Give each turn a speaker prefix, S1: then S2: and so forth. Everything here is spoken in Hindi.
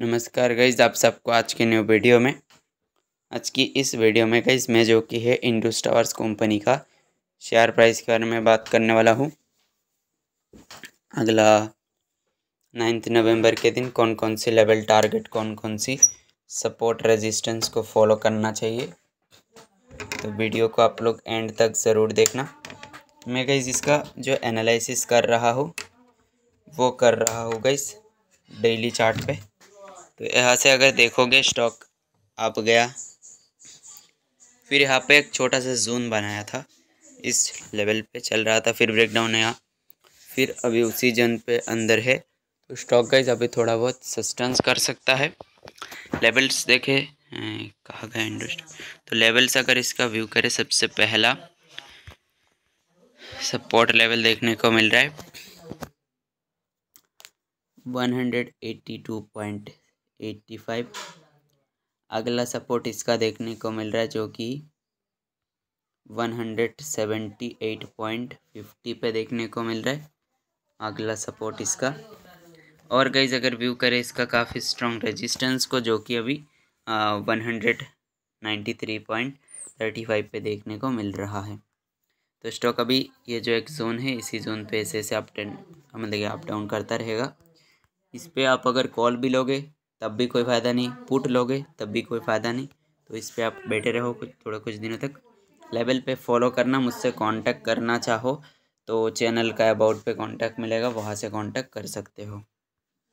S1: नमस्कार गईज आप सबको आज की न्यू वीडियो में आज की इस वीडियो में गईज मैं जो कि है इंडोस टावर्स कंपनी का शेयर प्राइस के बारे में बात करने वाला हूँ अगला नाइन्थ नवंबर के दिन कौन कौन सी लेवल टारगेट कौन कौन सी सपोर्ट रेजिस्टेंस को फॉलो करना चाहिए तो वीडियो को आप लोग एंड तक ज़रूर देखना मैं गईज इसका जो एनालिसिस कर रहा हूँ वो कर रहा हूँ गईस डेली चार्ट पे तो यहाँ से अगर देखोगे स्टॉक आप गया फिर यहाँ पे एक छोटा सा जोन बनाया था इस लेवल पे चल रहा था फिर ब्रेकडाउन आया फिर अभी उसी जोन पे अंदर है तो स्टॉक गाइज अभी थोड़ा बहुत सस्टेंस कर सकता है लेवल्स देखे अं, कहा गया इंडस्ट्री तो लेवल्स अगर इसका व्यू करें सबसे पहला सपोर्ट लेवल देखने को मिल रहा है पॉइंट एट्टी फाइव अगला सपोर्ट इसका देखने को मिल रहा है जो कि one hundred seventy eight point fifty पे देखने को मिल रहा है अगला सपोर्ट इसका और गईज अगर व्यू करें इसका काफ़ी स्ट्रॉन्ग रेजिस्टेंस को जो कि अभी one hundred ninety three point thirty five पर देखने को मिल रहा है तो स्टॉक अभी ये जो एक जोन है इसी जोन पे ऐसे ऐसे अप मतलब अप डाउन करता रहेगा इस पर आप अगर कॉल भी लोगे तब भी कोई फ़ायदा नहीं पुट लोगे तब भी कोई फ़ायदा नहीं तो इस पर आप बैठे रहो कुछ थोड़े कुछ दिनों तक लेवल पे फॉलो करना मुझसे कांटेक्ट करना चाहो तो चैनल का अबाउट पे कांटेक्ट मिलेगा वहाँ से कांटेक्ट कर सकते हो